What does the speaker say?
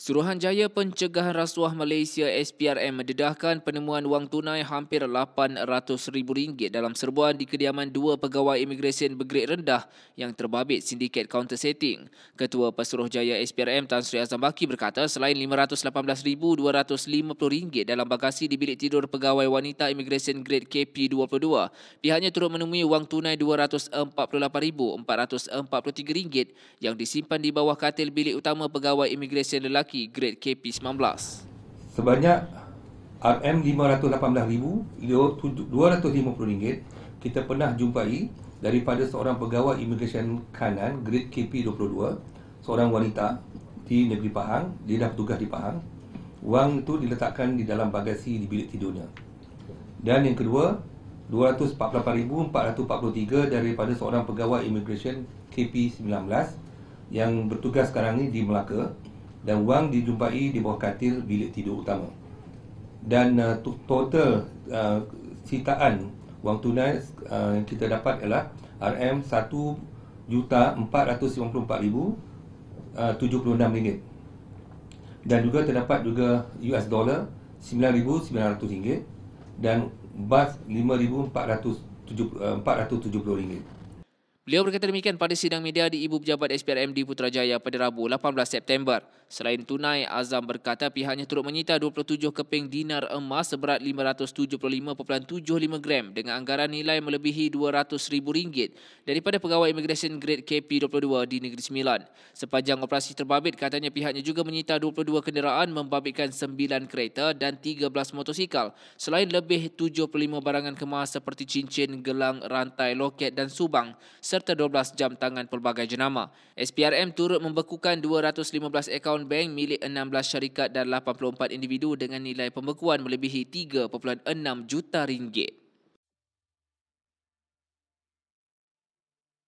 Suruhanjaya Pencegahan Rasuah Malaysia SPRM mendedahkan penemuan wang tunai hampir rm ringgit dalam serbuan di kediaman dua pegawai imigresen bergrade rendah yang terbabit sindiket countersetting. Ketua Pesuruhjaya SPRM Tan Sri Azam Baki berkata selain rm ringgit dalam bagasi di bilik tidur pegawai wanita imigresen grade KP22, pihaknya turut menemui wang tunai rm ringgit yang disimpan di bawah katil bilik utama pegawai imigresen lelaki kaki grade KP19. Sebanyak RM518,250 kita pernah jumpai daripada seorang pegawai imigresen kanan grade KP22, seorang wanita di negeri Pahang, dia dah bertugas di Pahang. Wang itu diletakkan di dalam bagasi di bilik tidurnya. Dan yang kedua, 248,443 daripada seorang pegawai imigresen KP19 yang bertugas sekarang ini di Melaka dan wang dijumpai di bawah katil bilik tidur utama. Dan uh, total uh, sitaan wang tunai uh, yang kita dapat ialah RM1,494,000 uh, 76 ringgit. Dan juga terdapat juga US dollar 9,900 ringgit dan bas 5,470 uh, ringgit. Beliau berkata demikian pada sidang media di Ibu Pejabat SPRM di Putrajaya pada Rabu 18 September. Selain tunai, Azam berkata pihaknya turut menyita 27 keping dinar emas seberat 575.75 gram dengan anggaran nilai melebihi RM200,000 daripada pegawai immigration grade KP22 di Negeri Sembilan. Sepanjang operasi terbabit, katanya pihaknya juga menyita 22 kenderaan membabitkan 9 kereta dan 13 motosikal selain lebih 75 barangan kemas seperti cincin, gelang, rantai, loket dan subang serta 12 jam tangan pelbagai jenama. SPRM turut membekukan 215 akaun Crown Bank milik 16 syarikat dan 84 individu dengan nilai pembekuan melebihi 3.6 juta ringgit.